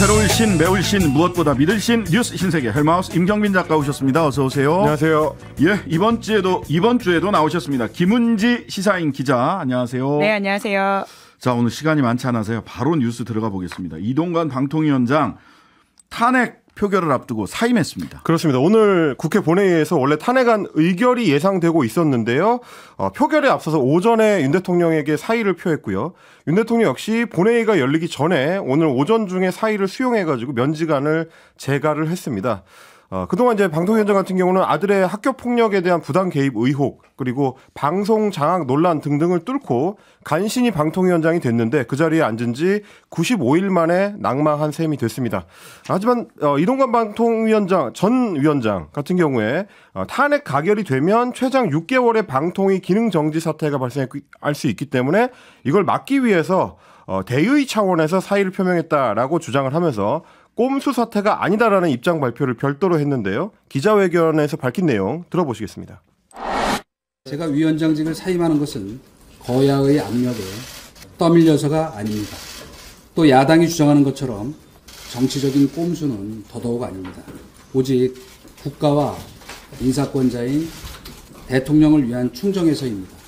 새로운 신, 매울 신, 무엇보다 믿을 신, 뉴스 신세계 헬마우스 임경민 작가 오셨습니다. 어서 오세요. 안녕하세요. 예, 이번 주에도 이번 주에도 나오셨습니다. 김은지 시사인 기자, 안녕하세요. 네, 안녕하세요. 자, 오늘 시간이 많지 않아서요. 바로 뉴스 들어가 보겠습니다. 이동관 방통위원장 탄핵 표결을 앞두고 사임했습니다. 그렇습니다. 오늘 국회 본회의에서 원래 탄핵안 의결이 예상되고 있었는데요. 어, 표결에 앞서서 오전에 윤 대통령에게 사의를 표했고요. 윤 대통령 역시 본회의가 열리기 전에 오늘 오전 중에 사의를 수용해가지고 면직안을 제가를 했습니다. 어, 그동안 이제 방통 위원장 같은 경우는 아들의 학교 폭력에 대한 부당 개입 의혹 그리고 방송 장악 논란 등등을 뚫고 간신히 방통 위원장이 됐는데 그 자리에 앉은 지 95일 만에 낙마한 셈이 됐습니다. 하지만 어, 이동관 방통 위원장 전 위원장 같은 경우에 어, 탄핵 가결이 되면 최장 6개월의 방통위 기능 정지 사태가 발생할 수 있기 때문에 이걸 막기 위해서 어, 대의 차원에서 사의를 표명했다라고 주장을 하면서 꼼수 사태가 아니다라는 입장 발표를 별도로 했는데요. 기자회견에서 밝힌 내용 들어보시겠습니다. 제가 위원장직을 사임하는 것은 거야의 압력에 떠밀려서가 아닙니다. 또 야당이 주장하는 것처럼 정치적인 꼼수는 더더욱 아닙니다. 오직 국가와 인사권자인 대통령을 위한 충정에서입니다.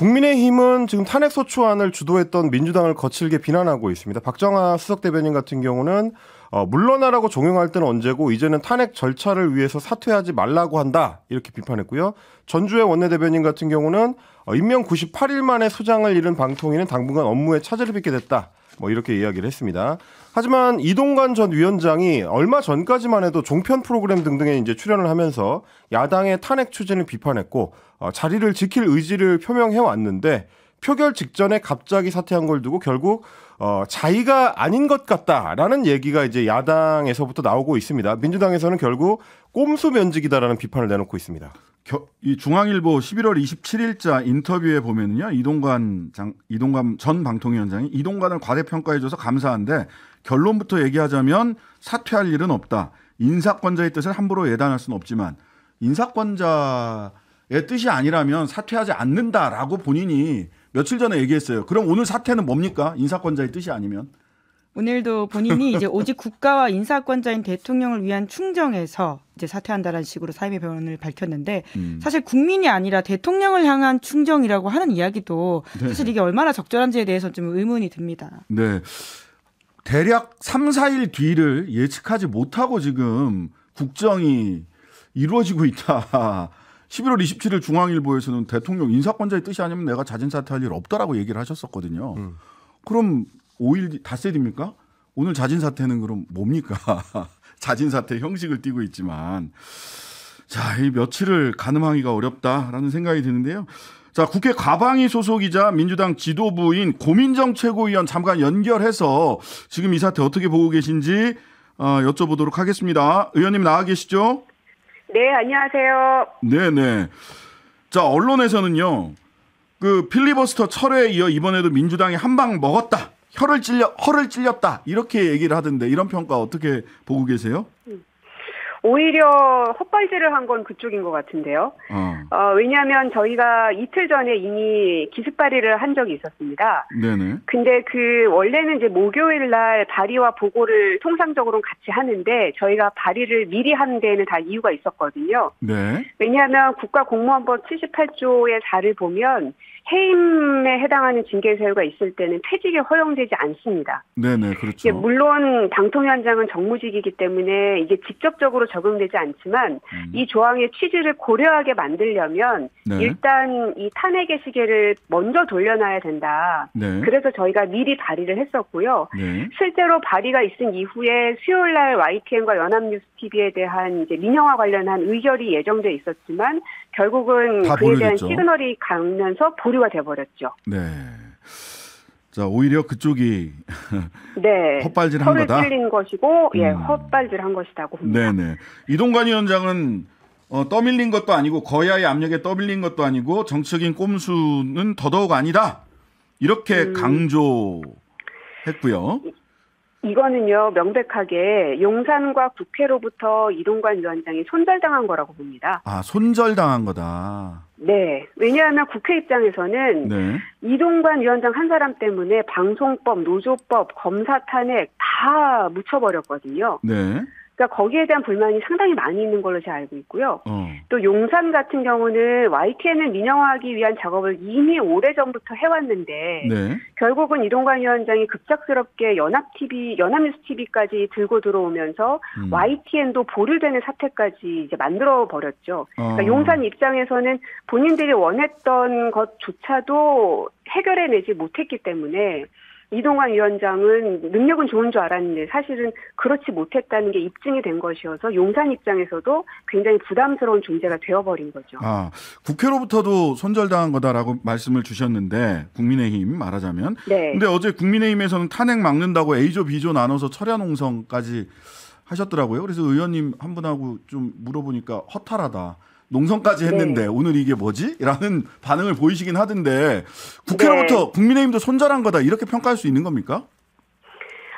국민의힘은 지금 탄핵소추안을 주도했던 민주당을 거칠게 비난하고 있습니다. 박정하 수석 대변인 같은 경우는 어, 물러나라고 종용할 때는 언제고 이제는 탄핵 절차를 위해서 사퇴하지 말라고 한다 이렇게 비판했고요. 전주의 원내대변인 같은 경우는 어, 임명 98일 만에 소장을 잃은 방통위는 당분간 업무에 차질을 빚게 됐다. 뭐 이렇게 이야기를 했습니다. 하지만 이동관 전 위원장이 얼마 전까지만 해도 종편 프로그램 등등에 이제 출연을 하면서 야당의 탄핵 추진을 비판했고 어, 자리를 지킬 의지를 표명해 왔는데 표결 직전에 갑자기 사퇴한 걸 두고 결국 어, 자의가 아닌 것 같다라는 얘기가 이제 야당에서부터 나오고 있습니다. 민주당에서는 결국 꼼수 면직이다라는 비판을 내놓고 있습니다. 겨, 이 중앙일보 11월 27일자 인터뷰에 보면요 이동관 장 이동관 전 방통위원장이 이동관을 과대평가해줘서 감사한데 결론부터 얘기하자면 사퇴할 일은 없다. 인사권자의 뜻을 함부로 예단할 수는 없지만 인사권자의 뜻이 아니라면 사퇴하지 않는다라고 본인이 며칠 전에 얘기했어요. 그럼 오늘 사퇴는 뭡니까? 인사권자의 뜻이 아니면 오늘도 본인이 이제 오직 국가와 인사권자인 대통령을 위한 충정에서 이제 사퇴한다라는 식으로 사임의 변을 밝혔는데 음. 사실 국민이 아니라 대통령을 향한 충정이라고 하는 이야기도 네. 사실 이게 얼마나 적절한지에 대해서 좀 의문이 듭니다. 네. 대략 3, 4일 뒤를 예측하지 못하고 지금 국정이 이루어지고 있다. 11월 27일 중앙일보에서는 대통령 인사권자의 뜻이 아니면 내가 자진 사퇴할 일 없다라고 얘기를 하셨었거든요. 음. 그럼 5일 다세입니까 오늘 자진 사퇴는 그럼 뭡니까? 자진 사퇴 형식을 띠고 있지만 자, 이 며칠을 가늠하기가 어렵다라는 생각이 드는데요. 자, 국회 가방위 소속이자 민주당 지도부인 고민정 최고위원 잠깐 연결해서 지금 이 사태 어떻게 보고 계신지 어, 여쭤보도록 하겠습니다. 의원님 나와 계시죠? 네, 안녕하세요. 네네. 네. 자, 언론에서는요, 그 필리버스터 철회에 이어 이번에도 민주당이 한 방 먹었다. 혀를 찔려 허를 찔렸다 이렇게 얘기를 하던데 이런 평가 어떻게 보고 계세요? 오히려 헛발질을 한 건 그쪽인 것 같은데요. 어. 어. 왜냐하면 저희가 이틀 전에 이미 기습 발의를 한 적이 있었습니다. 네네. 근데 그 원래는 이제 목요일 날 발의와 보고를 통상적으로 같이 하는데 저희가 발의를 미리 하는 데에는 다 이유가 있었거든요. 네. 왜냐하면 국가공무원법 78조의 4를 보면 해임에 해당하는 징계 사유가 있을 때는 퇴직에 허용되지 않습니다. 네네, 그렇죠. 물론 당통위원장은 정무직이기 때문에 이게 직접적으로 적용되지 않지만 음. 이 조항의 취지를 고려하게 만들려면 네. 일단 이 탄핵의 시계를 먼저 돌려놔야 된다. 네. 그래서 저희가 미리 발의를 했었고요. 네. 실제로 발의가 있은 이후에 수요일 날 YTN과 연합뉴스 TV에 대한 이제 민영화 관련한 의결이 예정돼 있었지만 결국은 그에 보여줬죠. 대한 시그널이 가면서 보류가 돼버렸죠. 네. 자 오히려 그쪽이 네 헛발질한 거다. 털을 린 것이고 예, 음. 예 헛발질한 것이다고 봅니다. 네네 이동관 위원장은 어, 떠밀린 것도 아니고 거야의 압력에 떠밀린 것도 아니고 정치적인 꼼수는 더더욱 아니다 이렇게 음. 강조했고요. 이거는요, 명백하게 용산과 국회로부터 이동관 위원장이 손절당한 거라고 봅니다. 아, 손절당한 거다. 네. 왜냐하면 국회 입장에서는 네. 이동관 위원장 한 사람 때문에 방송법, 노조법, 검사 탄핵 다 묻혀버렸거든요. 네. 그러니까 거기에 대한 불만이 상당히 많이 있는 걸로 제가 알고 있고요. 어. 또 용산 같은 경우는 YTN을 민영화하기 위한 작업을 이미 오래전부터 해왔는데 네. 결국은 이동관 위원장이 급작스럽게 연합TV, 연합뉴스TV까지 들고 들어오면서 음. YTN도 보류되는 사태까지 이제 만들어버렸죠. 어. 그러니까 용산 입장에서는 본인들이 원했던 것조차도 해결해내지 못했기 때문에 이동환 위원장은 능력은 좋은 줄 알았는데 사실은 그렇지 못했다는 게 입증이 된 것이어서 용산 입장에서도 굉장히 부담스러운 존재가 되어버린 거죠. 아, 국회로부터도 손절당한 거다라고 말씀을 주셨는데 국민의힘 말하자면. 네. 근데 어제 국민의힘에서는 탄핵 막는다고 A조 B조 나눠서 철야농성까지 하셨더라고요. 그래서 의원님 한 분하고 좀 물어보니까 허탈하다. 농성까지 네. 했는데 네. 오늘 이게 뭐지? 라는 반응을 보이시긴 하던데 국회로부터 네. 국민의힘도 손절한 거다 이렇게 평가할 수 있는 겁니까?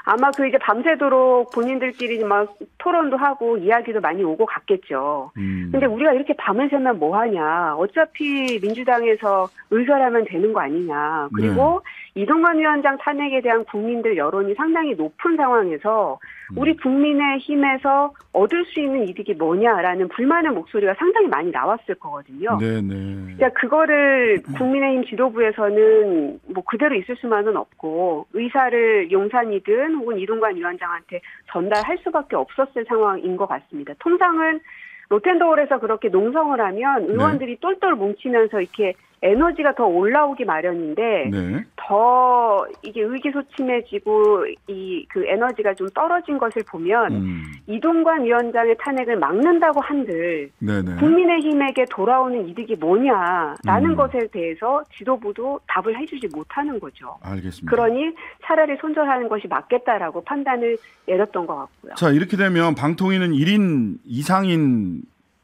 아마 그 이제 밤새도록 본인들끼리 막 토론도 하고 이야기도 많이 오고 갔겠죠. 음. 근데 우리가 이렇게 밤을 새면 뭐 하냐. 어차피 민주당에서 의결하면 되는 거 아니냐. 그리고 네. 이동관 위원장 탄핵에 대한 국민들 여론이 상당히 높은 상황에서 음. 우리 국민의힘에서 얻을 수 있는 이득이 뭐냐라는 불만의 목소리가 상당히 많이 나왔을 거거든요. 네네. 네. 그러니까 그거를 국민의힘 지도부에서는 뭐 그대로 있을 수만은 없고 의사를 용산이든 혹은 이동관 위원장한테 전달할 수밖에 없었을 상황인 것 같습니다. 통상은 로텐더홀에서 그렇게 농성을 하면 네. 의원들이 네. 똘똘 뭉치면서 이렇게 에너지가 더 올라오기 마련인데 네. 더 이게 의기소침해지고 이 그 에너지가 좀 떨어진 것을 보면 음. 이동관 위원장의 탄핵을 막는다고 한들 네네. 국민의힘에게 돌아오는 이득이 뭐냐라는 음. 것에 대해서 지도부도 답을 해주지 못하는 거죠. 알겠습니다. 그러니 차라리 손절하는 것이 맞겠다라고 판단을 내렸던 것 같고요. 자 이렇게 되면 방통위는 1인 이상인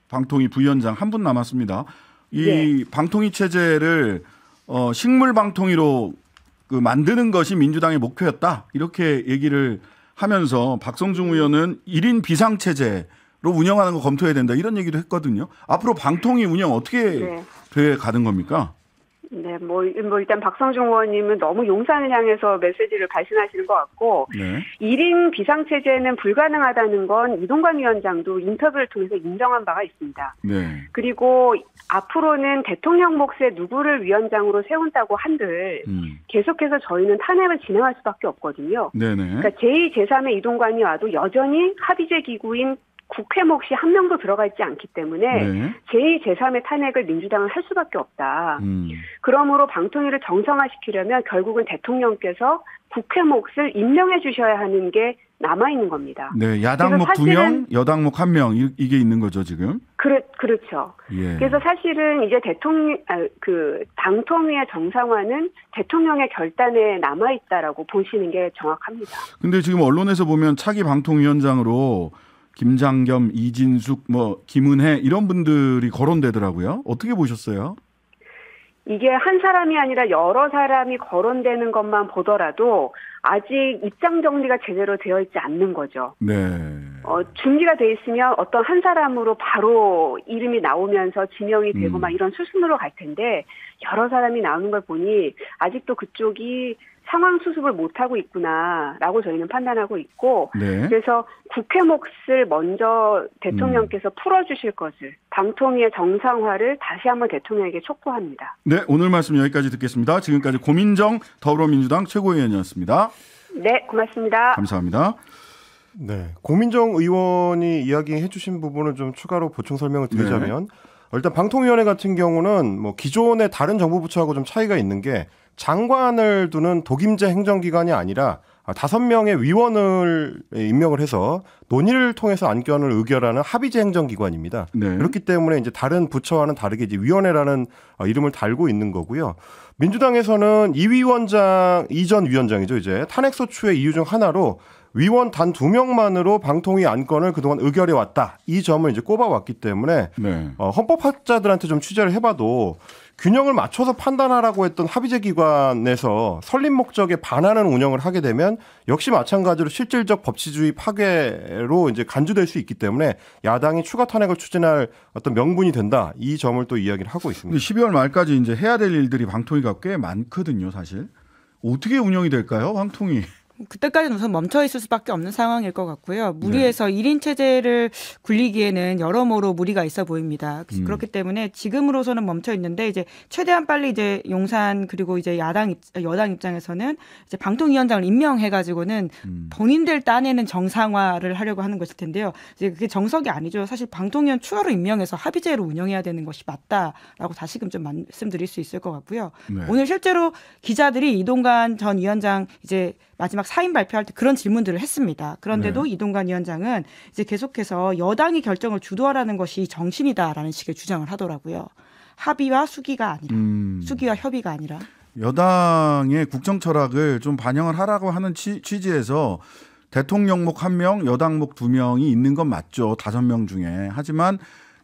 방통위 부위원장 한 분 남았습니다. 이 예. 방통위 체제를 어, 식물 방통위로 그 만드는 것이 민주당의 목표였다. 이렇게 얘기를 하면서 박성중 의원은 1인 비상체제로 운영하는 거 검토해야 된다. 이런 얘기도 했거든요. 앞으로 방통위 운영 어떻게 네. 돼 가는 겁니까? 네, 뭐, 뭐 일단 박성중 의원님은 너무 용산을 향해서 메시지를 발신하시는 것 같고 네. 1인 비상체제는 불가능하다는 건 이동관 위원장도 인터뷰를 통해서 인정한 바가 있습니다. 네. 그리고 앞으로는 대통령 몫에 누구를 위원장으로 세운다고 한들 음. 계속해서 저희는 탄핵을 진행할 수밖에 없거든요. 네네. 그러니까 제2, 제3의 이동관이 와도 여전히 합의제 기구인 국회 몫이 한 명도 들어가 있지 않기 때문에 네. 제2, 제3의 탄핵을 민주당은 할 수밖에 없다. 음. 그러므로 방통위를 정상화시키려면 결국은 대통령께서 국회 몫을 임명해 주셔야 하는 게 남아 있는 겁니다. 네, 야당목 두 명, 여당목 한명 이게 있는 거죠 지금. 그렇 그렇죠. 예. 그래서 사실은 이제 대통령 아, 그 당통위의 정상화는 대통령의 결단에 남아 있다라고 보시는 게 정확합니다. 근데 지금 언론에서 보면 차기 방통위원장으로 김장겸, 이진숙, 뭐 김은혜 이런 분들이 거론되더라고요. 어떻게 보셨어요? 이게 한 사람이 아니라 여러 사람이 거론되는 것만 보더라도 아직 입장 정리가 제대로 되어 있지 않는 거죠. 네. 어, 준비가 돼 있으면 어떤 한 사람으로 바로 이름이 나오면서 지명이 되고 음. 막 이런 수순으로 갈 텐데 여러 사람이 나오는 걸 보니 아직도 그쪽이 상황 수습을 못하고 있구나라고 저희는 판단하고 있고 네. 그래서 국회 몫을 먼저 대통령께서 음. 풀어주실 것을 방통위의 정상화를 다시 한번 대통령에게 촉구합니다. 네, 오늘 말씀 여기까지 듣겠습니다. 지금까지 고민정 더불어민주당 최고위원이었습니다. 네, 고맙습니다. 감사합니다. 네, 고민정 의원이 이야기해 주신 부분을 좀 추가로 보충 설명을 네. 드리자면 네. 일단 방통위원회 같은 경우는 뭐 기존의 다른 정부 부처하고 좀 차이가 있는 게 장관을 두는 독임제 행정기관이 아니라 다섯 명의 위원을 임명을 해서 논의를 통해서 안건을 의결하는 합의제 행정기관입니다. 네. 그렇기 때문에 이제 다른 부처와는 다르게 이제 위원회라는 어, 이름을 달고 있는 거고요. 민주당에서는 이 위원장 이전 위원장이죠. 이제 탄핵소추의 이유 중 하나로 위원 단 두 명만으로 방통위 안건을 그동안 의결해 왔다. 이 점을 이제 꼽아 왔기 때문에 네. 어, 헌법학자들한테 좀 취재를 해봐도 균형을 맞춰서 판단하라고 했던 합의제 기관에서 설립 목적에 반하는 운영을 하게 되면 역시 마찬가지로 실질적 법치주의 파괴로 이제 간주될 수 있기 때문에 야당이 추가 탄핵을 추진할 어떤 명분이 된다 이 점을 또 이야기를 하고 있습니다. 12월 말까지 이제 해야 될 일들이 방통위가 꽤 많거든요, 사실. 어떻게 운영이 될까요, 방통위? 그때까지는 우선 멈춰 있을 수밖에 없는 상황일 것 같고요. 무리해서 네. 1인 체제를 굴리기에는 여러모로 무리가 있어 보입니다. 음. 그렇기 때문에 지금으로서는 멈춰 있는데 이제 최대한 빨리 이제 용산 그리고 이제 야당 여당 입장에서는 이제 방통위원장을 임명해 가지고는 음. 본인들 딴에는 정상화를 하려고 하는 것일 텐데요. 이제 그게 정석이 아니죠. 사실 방통위원 추가로 임명해서 합의제로 운영해야 되는 것이 맞다라고 다시금 좀 말씀드릴 수 있을 것 같고요. 네. 오늘 실제로 기자들이 이동관 전 위원장 이제 마지막 사인 발표할 때 그런 질문들을 했습니다. 그런데도 네. 이동관 위원장은 이제 계속해서 여당이 결정을 주도하라는 것이 정신이다라는 식의 주장을 하더라고요. 합의와 수기가 아니라 음. 수기와 협의가 아니라 여당의 국정 철학을 좀 반영을 하라고 하는 취, 취지에서 대통령목 한 명, 여당목 두 명이 있는 건 맞죠. 다섯 명 중에. 하지만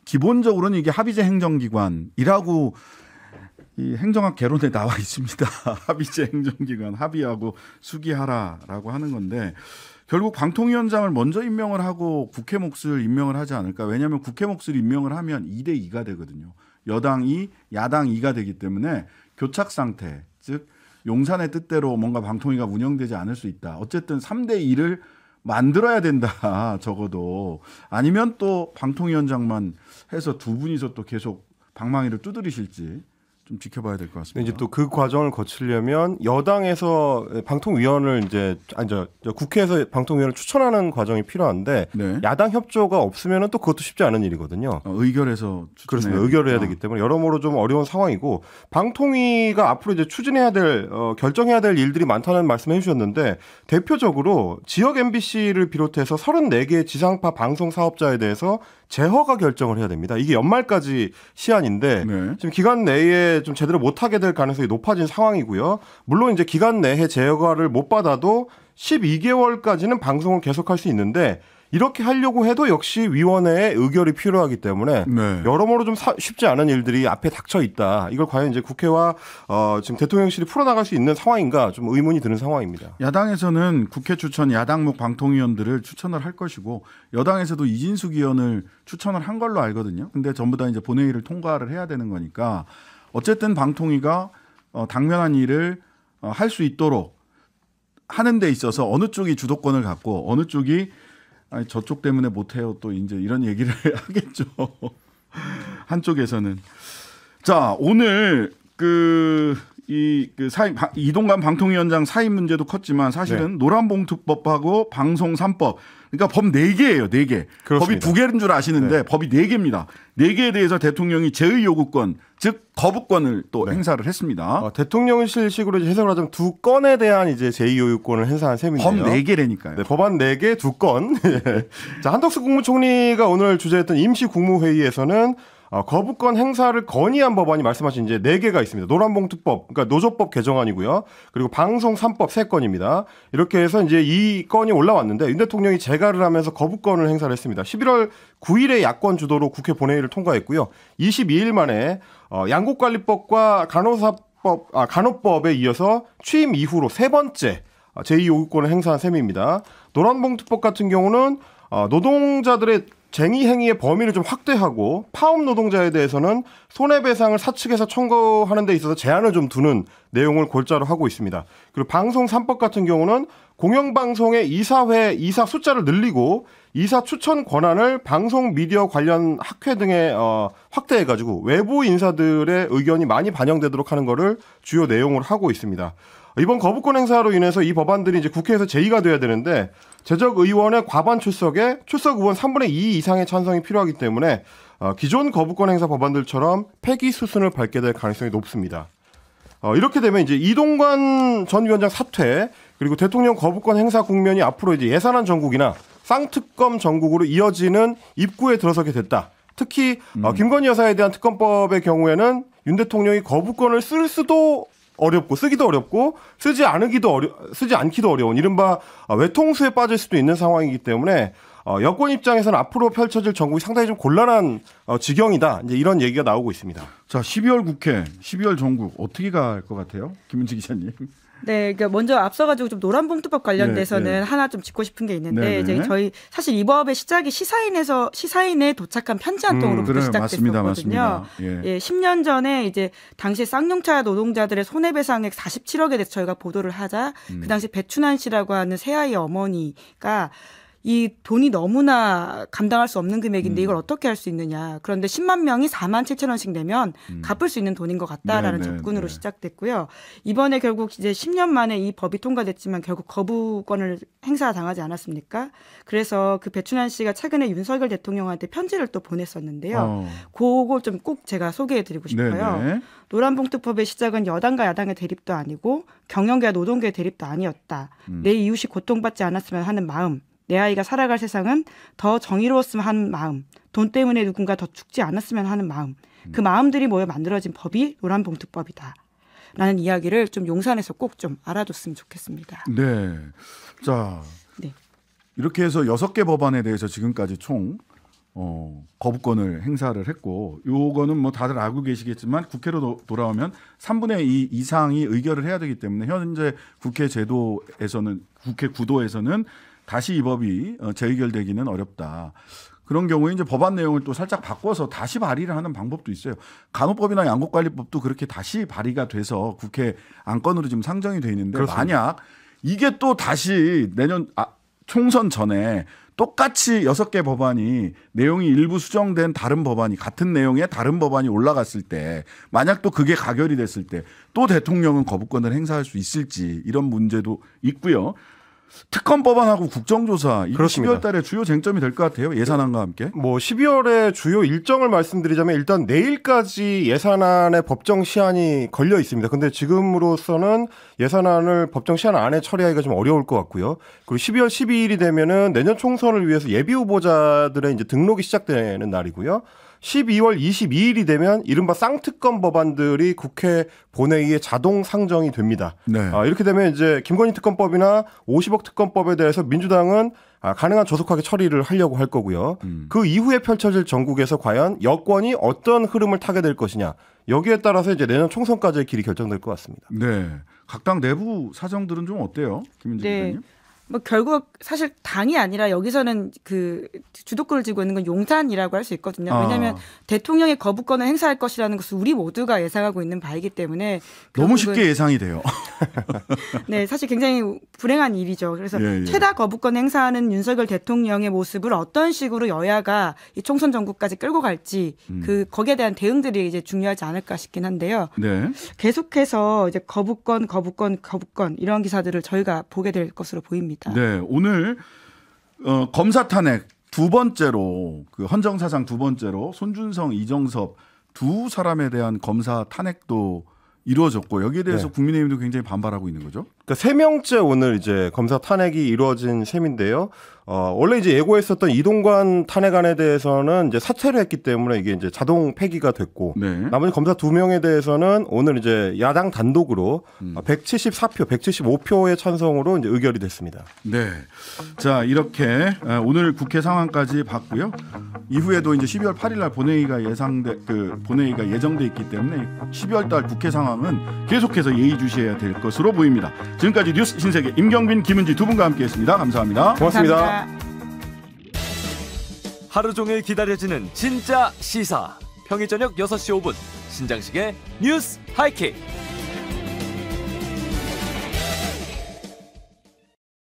기본적으로는 이게 합의제 행정기관이라고 이 행정학 개론에 나와 있습니다. 합의제 행정기관 합의하고 수기하라라고 하는 건데 결국 방통위원장을 먼저 임명을 하고 국회 몫을 임명을 하지 않을까? 왜냐하면 국회 몫을 임명을 하면 2대 2가 되거든요. 여당이 야당 2가 되기 때문에 교착 상태, 즉 용산의 뜻대로 뭔가 방통위가 운영되지 않을 수 있다. 어쨌든 3대 2를 만들어야 된다. 적어도 아니면 또 방통위원장만 해서 두 분이서 또 계속 방망이를 두드리실지 좀 지켜봐야 될 것 같습니다. 이제 또 그 과정을 거치려면 여당에서 방통위원을 이제 아니 저, 국회에서 방통위원을 추천하는 과정이 필요한데 네. 야당 협조가 없으면 또 그것도 쉽지 않은 일거든요 어, 의결해서 그렇습니다. 의결 해야 되기 때문에 여러모로 좀 어려운 상황이고 방통위가 앞으로 이제 추진해야 될 어, 결정해야 될 일들이 많다는 말씀해 주셨는데 대표적으로 지역 MBC를 비롯해서 34개 지상파 방송 사업자에 대해서 재허가 결정을 해야 됩니다. 이게 연말까지 시한인데 네. 지금 기간 내에 좀 제대로 못하게 될 가능성이 높아진 상황이고요. 물론 이제 기간 내에 재허가를 못 받아도 12개월까지는 방송을 계속할 수 있는데 이렇게 하려고 해도 역시 위원회의 의결이 필요하기 때문에 네. 여러모로 좀 사, 쉽지 않은 일들이 앞에 닥쳐 있다. 이걸 과연 이제 국회와 어, 지금 대통령실이 풀어나갈 수 있는 상황인가 좀 의문이 드는 상황입니다. 야당에서는 국회 추천 야당목 방통위원들을 추천을 할 것이고 여당에서도 이진숙 의원을 추천을 한 걸로 알거든요. 근데 전부 다 이제 본회의를 통과를 해야 되는 거니까 어쨌든 방통위가 어, 당면한 일을 어, 할수 있도록 하는 데 있어서 어느 쪽이 주도권을 갖고 어느 쪽이 아니 저쪽 때문에 못 해요 또 이제 이런 얘기를 하겠죠. 한쪽에서는 자, 오늘 그 이그 사임 이동관 방통위원장 사임 문제도 컸지만 사실은 네. 노란봉투법하고 방송 3법 그러니까 법 네개예요네개그렇 법이 두개인줄 아시는데 네. 법이 네개입니다네개에 대해서 대통령이 제의 요구권, 즉 거부권을 또 네. 행사를 했습니다. 어, 대통령실식으로 해석을 하자면 두 건에 대한 이제 제의 요구권을 행사한 셈인데요. 법 4개라니까요. 네, 법안 네 개 두 건. 자, 한덕수 국무총리가 오늘 주재했던 임시 국무회의에서는 어, 거부권 행사를 건의한 법안이 말씀하신 이제 4개가 있습니다. 노란봉투법, 그러니까 노조법 개정안이고요. 그리고 방송 3법 3건입니다. 이렇게 해서 이제 이 건이 올라왔는데 윤 대통령이 재가를 하면서 거부권을 행사를 했습니다. 11월 9일에 야권 주도로 국회 본회의를 통과했고요. 22일 만에 어, 양국관리법과 간호사법, 아, 간호법에 이어서 취임 이후로 세 번째 어, 제2요구권을 행사한 셈입니다. 노란봉투법 같은 경우는 노동자들의 쟁의 행위의 범위를 좀 확대하고 파업 노동자에 대해서는 손해배상을 사측에서 청구하는 데 있어서 제한을 좀 두는 내용을 골자로 하고 있습니다. 그리고 방송 3법 같은 경우는 공영방송의 이사회 이사 숫자를 늘리고 이사 추천 권한을 방송 미디어 관련 학회 등에 어, 확대해가지고 외부 인사들의 의견이 많이 반영되도록 하는 거를 주요 내용으로 하고 있습니다. 이번 거부권 행사로 인해서 이 법안들이 이제 국회에서 제의가 돼야 되는데 재적 의원의 과반 출석에 출석 의원 3분의 2 이상의 찬성이 필요하기 때문에 어, 기존 거부권 행사 법안들처럼 폐기 수순을 밟게 될 가능성이 높습니다. 어, 이렇게 되면 이제 이동관 전 위원장 사퇴 그리고 대통령 거부권 행사 국면이 앞으로 이제 예산안 전국이나 쌍특검 전국으로 이어지는 입구에 들어서게 됐다. 특히 어, 음. 김건희 여사에 대한 특검법의 경우에는 윤 대통령이 거부권을 쓸 수도 어렵고 쓰기도 어렵고 쓰지 않기도 어려 쓰지 않기도 어려운 이른바 외통수에 빠질 수도 있는 상황이기 때문에 어, 여권 입장에서는 앞으로 펼쳐질 전국이 상당히 좀 곤란한 어, 지경이다. 이제 이런 얘기가 나오고 있습니다. 자, 12월 국회, 12월 전국 어떻게 갈 것 같아요, 김은지 기자님? 네, 그러니까 먼저 앞서가지고 좀 노란봉투법 관련돼서는 네, 네. 하나 좀 짚고 싶은 게 있는데 네, 이제 네. 저희 사실 이 법의 시작이 시사인에서 시사인에 도착한 편지 한 통으로부터 음, 시작됐었거든요. 맞습니다. 예. 예, 10년 전에 이제 당시 쌍용차 노동자들의 손해배상액 47억에 대해서 저희가 보도를 하자 음. 그 당시 배춘환 씨라고 하는 새아이 어머니가 이 돈이 너무나 감당할 수 없는 금액인데 음. 이걸 어떻게 할 수 있느냐. 그런데 10만 명이 4만 7천 원씩 내면 음. 갚을 수 있는 돈인 것 같다라는 네네, 네, 접근으로 네 시작됐고요. 이번에 결국 이제 10년 만에 이 법이 통과됐지만 결국 거부권을 행사당하지 않았습니까? 그래서 그 배춘환 씨가 최근에 윤석열 대통령한테 편지를 또 보냈었는데요. 어. 그거 좀 꼭 제가 소개해드리고 네, 싶어요. 네. 노란봉투법의 시작은 여당과 야당의 대립도 아니고 경영계와 노동계의 대립도 아니었다. 음. 내 이웃이 고통받지 않았으면 하는 마음. 내 아이가 살아갈 세상은 더 정의로웠으면 하는 마음, 돈 때문에 누군가 더 죽지 않았으면 하는 마음, 그 음. 마음들이 모여 만들어진 법이 노란봉투법이다. 라는 이야기를 좀 용산에서 꼭 좀 알아줬으면 좋겠습니다. 네. 자. 네. 이렇게 해서 여섯 개 법안에 대해서 지금까지 총 어, 거부권을 행사를 했고 요거는 뭐 다들 알고 계시겠지만 국회로 도, 돌아오면 3분의 2 이상이 의결을 해야 되기 때문에 현재 국회 제도에서는 국회 구도에서는 다시 이 법이 어, 재의결되기는 어렵다. 그런 경우에 이제 법안 내용을 또 살짝 바꿔서 다시 발의를 하는 방법도 있어요. 간호법이나 양곡관리법도 그렇게 다시 발의가 돼서 국회 안건으로 지금 상정이 돼 있는데 그렇습니다. 만약 이게 또 다시 내년 아, 총선 전에 똑같이 여섯 개 법안이 내용이 일부 수정된 다른 법안이 같은 내용의 다른 법안이 올라갔을 때 만약 또 그게 가결이 됐을 때 또 대통령은 거부권을 행사할 수 있을지 이런 문제도 있고요. 특검 법안하고 국정조사 12월 달에 주요 쟁점이 될 것 같아요. 예산안과 함께. 뭐 12월에 주요 일정을 말씀드리자면 일단 내일까지 예산안의 법정 시한이 걸려 있습니다. 근데 지금으로서는 예산안을 법정 시한 안에 처리하기가 좀 어려울 것 같고요. 그리고 12월 12일이 되면은 내년 총선을 위해서 예비 후보자들의 이제 등록이 시작되는 날이고요. 12월 22일이 되면 이른바 쌍특검 법안들이 국회 본회의에 자동 상정이 됩니다. 네. 아, 이렇게 되면 이제 김건희 특검법이나 50억 특검법에 대해서 민주당은 아, 가능한 조속하게 처리를 하려고 할 거고요. 음. 그 이후에 펼쳐질 전국에서 과연 여권이 어떤 흐름을 타게 될 것이냐 여기에 따라서 이제 내년 총선까지의 길이 결정될 것 같습니다. 네, 각 당 내부 사정들은 좀 어때요, 김은지 네. 의원님? 뭐 결국 사실 당이 아니라 여기서는 그 주도권을 쥐고 있는 건 용산이라고 할 수 있거든요. 왜냐하면 아. 대통령의 거부권을 행사할 것이라는 것을 우리 모두가 예상하고 있는 바이기 때문에 너무 쉽게 예상이 돼요. 네, 사실 굉장히 불행한 일이죠. 그래서 예, 예. 최다 거부권 행사하는 윤석열 대통령의 모습을 어떤 식으로 여야가 이 총선 전국까지 끌고 갈지 음. 그 거기에 대한 대응들이 이제 중요하지 않을까 싶긴 한데요. 네. 계속해서 이제 거부권, 거부권, 거부권 이런 기사들을 저희가 보게 될 것으로 보입니다. 있니다 네, 오늘 어, 검사 탄핵 두 번째로 그 헌정 사상 두 번째로 손준성, 이정섭 두 사람에 대한 검사 탄핵도 이루어졌고 여기에 대해서 네. 국민의힘도 굉장히 반발하고 있는 거죠. 그니까세 명째 오늘 이제 검사 탄핵이 이루어진 셈인데요. 어, 원래 이제 예고했었던 이동관 탄핵안에 대해서는 이제 사퇴를 했기 때문에 이게 이제 자동 폐기가 됐고 네. 나머지 검사 두 명에 대해서는 오늘 이제 야당 단독으로 음. 174표, 어, 175표의 찬성으로 이제 의결이 됐습니다. 네. 자, 이렇게 어, 오늘 국회 상황까지 봤고요. 이후에도 이제 12월 8일 날 본회의가 예상돼 그 본회의가 예정돼 있기 때문에 12월 달 국회 상황은 계속해서 예의주시해야 될 것으로 보입니다. 지금까지 뉴스 신세계 임경빈, 김은지 두 분과 함께했습니다. 감사합니다. 고맙습니다. 감사합니다. 하루 종일 기다려지는 진짜 시사. 평일 저녁 6시 5분 신장식의 뉴스 하이킥.